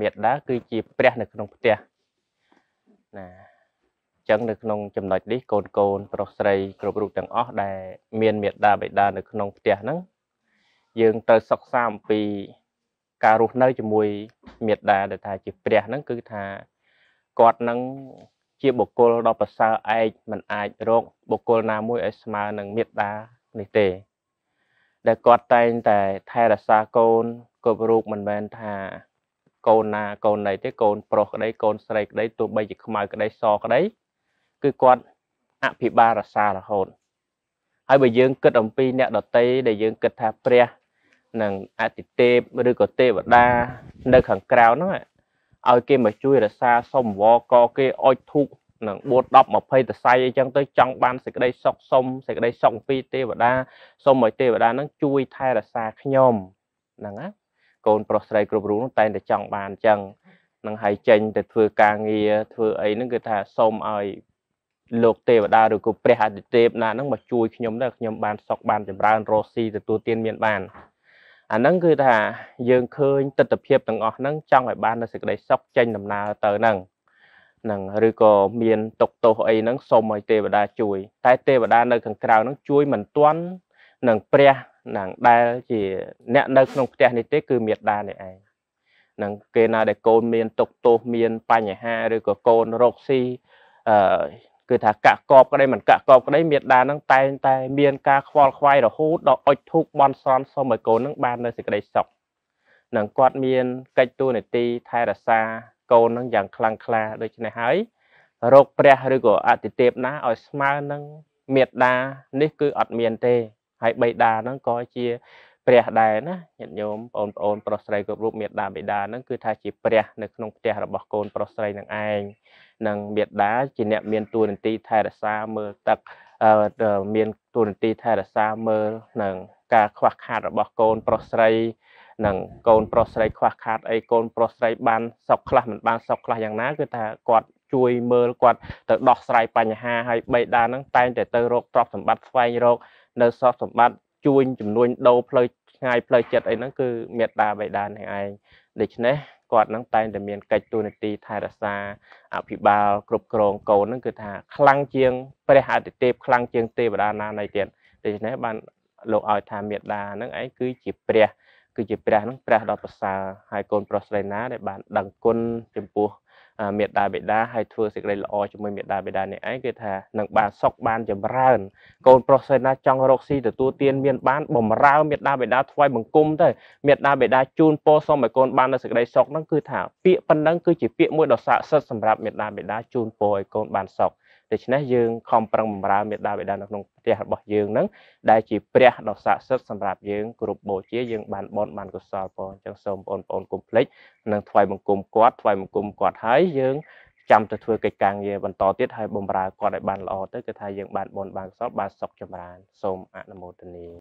មេដាគឺជាព្រះ នៅក្នុងផ្ទះណាចឹងនៅក្នុងចំណុចនេះកូនកូន ប្រុសស្រីគ្រប់រូបទាំងអស់ដែល មានមេដាបិតានៅក្នុងផ្ទះហ្នឹងយើងត្រូវសិក្សាអំពីការរស់នៅជាមួយមេដាដែលថាជាព្រះហ្នឹងគឺថាគាត់នឹងជាបុគ្គលដ៏ប្រសើរឯកមិនអាចរកបុគ្គលណាមួយឲ្យស្មើនឹងមេដានេះទេ ដែលគាត់តែងតែថែរក្សាកូនគ្រប់រូបមិនមែនថាកូនណាកូនណីទេកូនប្រុសក្តីកូនស្រីក្តីទោះបីជាខ្មៅក្តីសក្តីគឺគាត់អភិបាលរសារហូតហើយបើយើងគិតអំពីអ្នកដតីដែលយើងគិតថាព្រះនឹងអតិទេពឬក៏ទេវតានៅខាងក្រៅហ្នឹងឲ្យគេមកជួយរសាសុំវកគេអុចធូបនឹង4 10 20ទសៃអីចឹងទៅចង់បានសេចក្តីសុខសុំសេចក្តីសុខពីទេវតាសុំឲ្យទេវតាហ្នឹងជួយថែរក្សាខ្ញុំហ្នឹងណាកូនប្រុសស្រីគ្រប់រូបនោះតែងតែចង់បានអញ្ចឹងនឹងហើយចេញទៅធ្វើការងារធ្វើអីហ្នឹងគឺថាសូមឲ្យលោកទេវតាឬក៏ព្រះអាទិទេពណាហ្នឹងមកជួយខ្ញុំដែរខ្ញុំបានសុខបានចម្រើនរស់ស៊ីទទួលទានមានបានអាហ្នឹងគឺថាយើងឃើញទស្សនវិជ្ជាទាំងអស់ហ្នឹងចង់ឲ្យបាននូវសេចក្តីសុខចេញដំណើរទៅហ្នឹងហ្នឹងឬក៏មានຕົកទោសអីហ្នឹងសូមឲ្យទេវតាជួយតែទេវតានៅខាងក្រៅហ្នឹងជួយមិនទាន់នឹងព្រះនឹងដែលជាអ្នកនៅក្នុងផ្ទះនេះទេ គឺមេត្តានេះឯងនឹងគេណាដែលកូនមានទុកទោសមានបញ្ហាឬក៏កូនរកស៊ីអឺគឺថាកាក់កបក្តីមិនកាក់កបក្តីមេត្តានឹងតែងតែមានការខ្វល់ខ្វាយរហូតដល់អុចធូកបន់ស្រន់សុំឲ្យកូននឹងបាននៅសេចក្តីសុខនឹងគាត់មានកិច្ចតួនាទី ថែរក្សាកូននឹងយ៉ាងខ្លាំងក្លាដូច្នេះហើយរោគព្រះឬក៏អតិទេពណាឲ្យស្មើនឹងមេត្តានេះគឺអត់មានទេហើយបេដាហ្នឹងក៏ជាព្រះដែរណាញាតិញោមបងប្អូនប្រុសស្រីគ្រប់រូបមេដាបេដាហ្នឹងគឺថាជាព្រះនៅក្នុងផ្ទះរបស់កូនប្រុសស្រីនឹងឯងនិងមេដាជាអ្នកមានតួនាទីថែរក្សាមើលទឹកមានតួនាទីថែរក្សាមើលនឹងការខ្វះខាតរបស់កូនប្រុសស្រីនឹងកូនប្រុសស្រីខ្វះខាតអីកូន ប្រុសស្រីបានសោកខ្លះមិនបានសោកខ្លះយ៉ាងណាគឺថាគាត់ជួយមើលគាត់ទៅដោះស្រាយបញ្ហាហើយបេដានឹងតែងតែទៅរកទ្រព្យសម្បត្តិស្វែងរកនៅសពសម្បត្តិជួយចំនួនដោផ្លូវឆ្ងាយផ្លូវចិត្តអីហ្នឹងគឺមេត្តាបិតានឹងឯងដូច្នេះគាត់នឹងតែងតែមានកិច្ចទូនាទីថែរក្សាអភិបាលគ្រប់គ្រងកូននឹងគឺថាខ្លាំងជាងព្រះអាទិទេពខ្លាំងជាងទេវតាណាណីទៀតដូច្នេះបានលោកឲ្យថាមេដានឹងឯងគឺជាព្រះគឺជាព្រះនឹងព្រះដ៏ប្រសើរហើយកូនប្រុសស្រីណាដែលបានដឹងគុណចំពោះមេត្តាបិតាហើយធ្វើសេចក្តីល្អជាមួយមេត្តាបិតាអ្នកឯងគឺថានឹងបានសុខបានចម្រើនកូនប្រុសសេនាចង់រកស៊ីទទួលទានមានបាន បំរើមេត្តាបិតាថ្វាយបង្គំទៅមេត្តាបិតាជូនពរសូមឲ្យកូនបាននូវសេចក្តីសុខហ្នឹងគឺថាពាក្យប៉ុណ្ណឹងគឺជាពាក្យមួយដ៏ស័ក្តិសិទ្ធិសម្រាប់មេត្តាបិតាជូនពរឲ្យកូនបានសុខដូច្នេះយើងខំប្រឹងបម្រើមេត្តាបិតានៅក្នុងផ្ទះរបស់យើងនឹងដែលជាព្រះដ៏ស័ក្តិសិទ្ធិសម្រាប់យើងគ្រប់បូជាយើងបានបន់បានកុសលផងអញ្ចឹងសូមបងប្អូនកុំភ្លេចនឹងថ្វាយបង្គំគាត់ថ្វាយបង្គំគាត់ហើយយើងចាំទៅធ្វើកិច្ចការងារបន្តទៀតហើយបម្រើគាត់ឲ្យបានល្អទៅគឺថាយើង បានបនបានសពបានសុខចម្រើនសូមអនុមោទនា